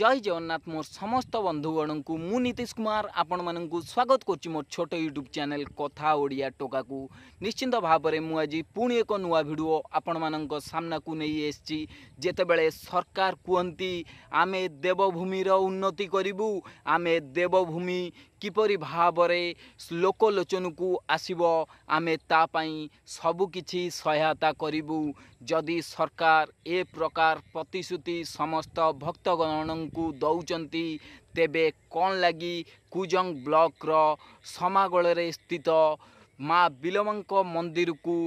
জয় জগন্নাথ মোর সমস্ত বন্ধুগণଙ୍କୁ ମୁଁ ନିତୀଶ କୁମାର ଆପଣମାନଙ୍କୁ ସ୍ୱାଗତ କରୁଛି ମୋର ଛୋଟ ୟୁଟ୍ୟୁବ୍ ଚ୍ୟାନେଲ୍ କଥା ଓଡ଼ିଆ ଟୋକାକୁ ନିଶ୍ଚିନ୍ତ ଭାବରେ ମୁଁ ଆଜି ପୁଣି ଏକ ନୂଆ ଭିଡ଼ିଓ ଆପଣମାନଙ୍କ ସାମ୍ନାକୁ ନେଇ ଆସିଛି ଯେତେବେଳେ ସରକାର କୁହନ୍ତି ଆମେ ଦେବଭୂମିର ଉନ୍ନତି କରିବୁ ଆମେ ଦେବଭୂମି किपरि भावरे लोकलोचनको आसब आमे ताप सबकिछी सहायता जदि सरकार ए प्रकार प्रतिश्रुति समस्त भक्तगणनकु दोकान तेबे कोन लागि कुजंग ब्लक र समगोल स्थित मा मन्दिरकु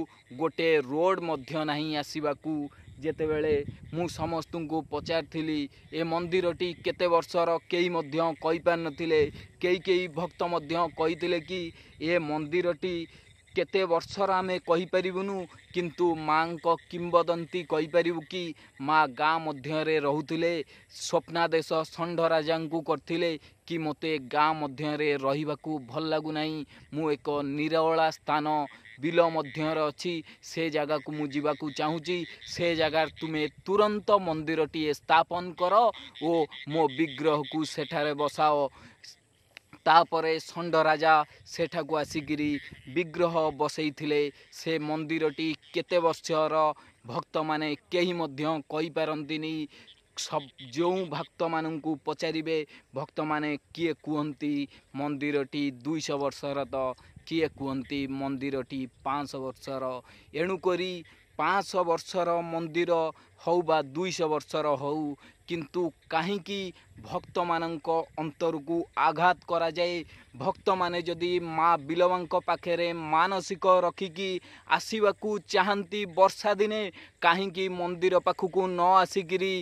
गोटे रोड मध्य आसिबाकु ଯେତେବେଳେ ମୁଁ ସମସ୍ତଙ୍କୁ ପଚାରିଥିଲି ଏ ମନ୍ଦିରଟି କେତେ ବର୍ଷର କେହି ମଧ୍ୟ କହିପାରିନଥିଲେ କେହି କେହି ଭକ୍ତ ମଧ୍ୟ କହିଥିଲେ କି ଏ ମନ୍ଦିରଟି କେତେ ବର୍ଷର ଆମେ କହିପାରିବୁନୁ କିନ୍ତୁ ମାଆଙ୍କ କିମ୍ବଦନ୍ତୀ କହିପାରିବୁ କି ମା ଗାଁ ମଧ୍ୟରେ ରହୁଥିଲେ ସ୍ୱପ୍ନାଦେଶ ଷଣ୍ଢ ରାଜାଙ୍କୁ କରିଥିଲେ କି ମୋତେ ଗାଁ ମଧ୍ୟରେ ରହିବାକୁ ଭଲ ଲାଗୁନାହିଁ ମୁଁ ଏକ ନିରଳା ସ୍ଥାନ ବିଲ ମଧ୍ୟରେ ଅଛି ସେ ଜାଗାକୁ ମୁଁ ଯିବାକୁ ଚାହୁଁଛି ସେ ଜାଗାରେ ତୁମେ ତୁରନ୍ତ ମନ୍ଦିରଟିଏ ସ୍ଥାପନ କର ଓ ମୋ ବିଗ୍ରହକୁ ସେଠାରେ ବସାଅ ତାପରେ ଷଣ୍ଡ ରାଜା ସେଠାକୁ ଆସିକିରି ବିଗ୍ରହ ବସେଇଥିଲେ ସେ ମନ୍ଦିରଟି କେତେ ବର୍ଷର ଭକ୍ତମାନେ କେହି ମଧ୍ୟ କହିପାରନ୍ତିନି ଯେଉଁ ଭକ୍ତମାନଙ୍କୁ ପଚାରିବେ ଭକ୍ତମାନେ କିଏ କୁହନ୍ତି ମନ୍ଦିରଟି ଦୁଇଶହ ବର୍ଷର ତ କିଏ କୁହନ୍ତି ମନ୍ଦିରଟି ପାଞ୍ଚଶହ ବର୍ଷର ଏଣୁକରି ପାଞ୍ଚଶହ ବର୍ଷର ମନ୍ଦିର ହେଉ ବା ଦୁଇଶହ ବର୍ଷର ହେଉ କିନ୍ତୁ କାହିଁକି ଭକ୍ତମାନଙ୍କ ଅନ୍ତରକୁ ଆଘାତ କରାଯାଏ ଭକ୍ତମାନେ ଯଦି ମା' ବିଲବାଙ୍କ ପାଖରେ ମାନସିକ ରଖିକି ଆସିବାକୁ ଚାହାନ୍ତି ବର୍ଷା ଦିନେ କାହିଁକି ମନ୍ଦିର ପାଖକୁ ନ ଆସିକିରି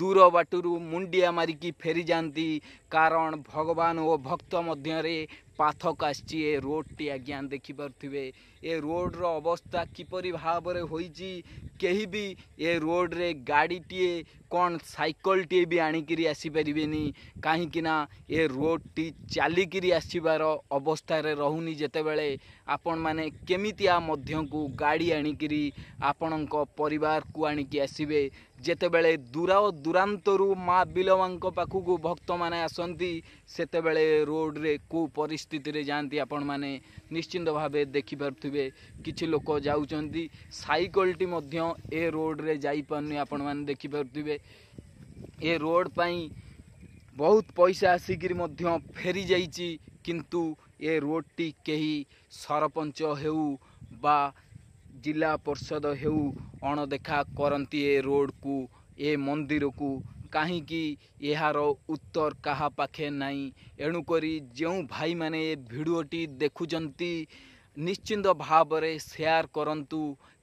ଦୂର ବାଟରୁ ମୁଣ୍ଡିଆ ମାରିକି ଫେରିଯାଆନ୍ତି କାରଣ ଭଗବାନ ଓ ଭକ୍ତ ମଧ୍ୟରେ ପାଥକ ଆସିଛି ଏ ରୋଡ଼ଟି ଆଜ୍ଞା ଦେଖିପାରୁଥିବେ ए रोड अवस्था किपर भाव हो रोड रे गाड़ी टीए कौन सैकल टीए भी आणकि आसीपरें कहीं ए रोड टी चलिक आसवर अवस्था रोनी जिते बड़े आपण मैने केमिता को गाड़ी आणकि आपण को आसबे जिते बड़े दूरा दूरातर माँ बिलवा को भक्त मैंने आसती से रोड रे को पिस्थितर जाती आपण मैने निश्चिंत भाव देखिपे आसुवे कि लोक जाइकल टी ए रोड्रे जापन आप देखिपे ए रोड पर बहुत पैसा आसिक फेरी जा किंतु ए रोड टी के सरपंच बा जिला पर्षद होदेखा करती ए रोड को ये मंदिर को कहीं उत्तर क्या पाखे ना एणुक जो भाई मैंने भिडटी देखुंट ନିଶ୍ଚିନ୍ତ ଭାବରେ ସେୟାର କରନ୍ତୁ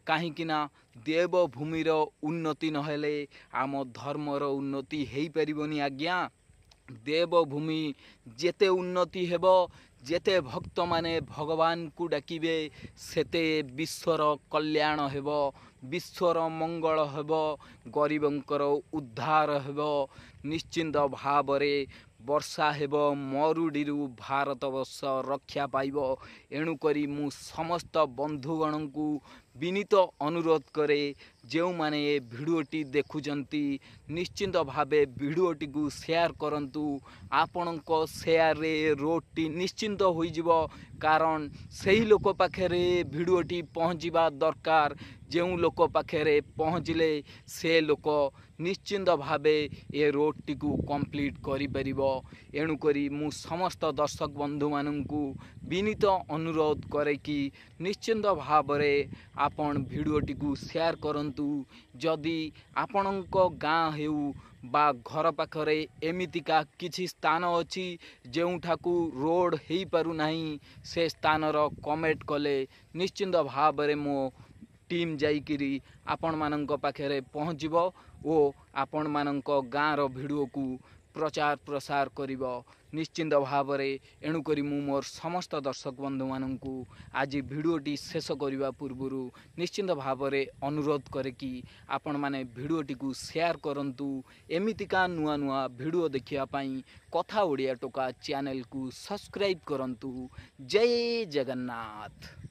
କାହିଁକିନା ଦେବଭୂମିର ଉନ୍ନତି ନହେଲେ ଆମ ଧର୍ମର ଉନ୍ନତି ହେଇପାରିବନି ଆଜ୍ଞା ଦେବଭୂମି ଯେତେ ଉନ୍ନତି ହେବ ଯେତେ ଭକ୍ତମାନେ ଭଗବାନଙ୍କୁ ଡାକିବେ ସେତେ ବିଶ୍ୱର କଲ୍ୟାଣ ହେବ ବିଶ୍ୱର ମଙ୍ଗଳ ହେବ ଗରିବଙ୍କର ଉଦ୍ଧାର ହେବ ନିଶ୍ଚିନ୍ତ ଭାବରେ ବର୍ଷା ହେବ ମରୁଡ଼ିରୁ ଭାରତବର୍ଷ ରକ୍ଷା ପାଇବ ଏଣୁକରି ମୁଁ ସମସ୍ତ ବନ୍ଧୁଗଣଙ୍କୁ ବିନୀତ ଅନୁରୋଧ କରେ ଯେଉଁମାନେ ଏ ଭିଡ଼ିଓଟି ଦେଖୁଛନ୍ତି ନିଶ୍ଚିନ୍ତ ଭାବେ ଭିଡ଼ିଓଟିକୁ ସେୟାର କରନ୍ତୁ ଆପଣଙ୍କ ସେୟାରରେ ରୋଡ଼ଟି ନିଶ୍ଚିନ୍ତ ହୋଇଯିବ କାରଣ ସେହି ଲୋକ ପାଖରେ ଭିଡ଼ିଓଟି ପହଞ୍ଚିବା ଦରକାର ଯେଉଁ ଲୋକ ପାଖରେ ପହଞ୍ଚିଲେ ସେ ଲୋକ ନିଶ୍ଚିନ୍ତ ଭାବେ ଏ ରୋଡ଼ଟିକୁ କମ୍ପ୍ଲିଟ୍ କରିପାରିବ ଏଣୁକରି ମୁଁ ସମସ୍ତ ଦର୍ଶକ ବନ୍ଧୁମାନଙ୍କୁ ବିନୀତ ଅନୁରୋଧ କରେ କି ନିଶ୍ଚିନ୍ତ ଭାବରେ ଆପଣ ଭିଡ଼ିଓଟିକୁ ସେୟାର କରନ୍ତୁ ଯଦି ଆପଣଙ୍କ ଗାଁ ହେଉ ବା ଘର ପାଖରେ ଏମିତିକା କିଛି ସ୍ଥାନ ଅଛି ଯେଉଁଠାକୁ ରୋଡ଼ ହୋଇପାରୁନାହିଁ ସେ ସ୍ଥାନର କମେଣ୍ଟ କଲେ ନିଶ୍ଚିନ୍ତ ଭାବରେ ମୁଁ ଟିମ୍ ଯାଇକିରି ଆପଣମାନଙ୍କ ପାଖରେ ପହଞ୍ଚିବ ଓ ଆପଣମାନଙ୍କ ଗାଁର ଭିଡ଼ିଓକୁ ପ୍ରଚାର ପ୍ରସାର କରିବ ନିଶ୍ଚିନ୍ତ ଭାବରେ ଏଣୁକରି ମୁଁ ମୋର ସମସ୍ତ ଦର୍ଶକ ବନ୍ଧୁମାନଙ୍କୁ ଆଜି ଭିଡ଼ିଓଟି ଶେଷ କରିବା ପୂର୍ବରୁ ନିଶ୍ଚିନ୍ତ ଭାବରେ ଅନୁରୋଧ କରେ କି ଆପଣମାନେ ଭିଡ଼ିଓଟିକୁ ସେୟାର କରନ୍ତୁ ଏମିତିକା ନୂଆ ନୂଆ ଭିଡ଼ିଓ ଦେଖିବା ପାଇଁ କଥା ଓଡ଼ିଆ ଟୋକା ଚ୍ୟାନେଲକୁ ସବସ୍କ୍ରାଇବ୍ କରନ୍ତୁ ଜୟ ଜଗନ୍ନାଥ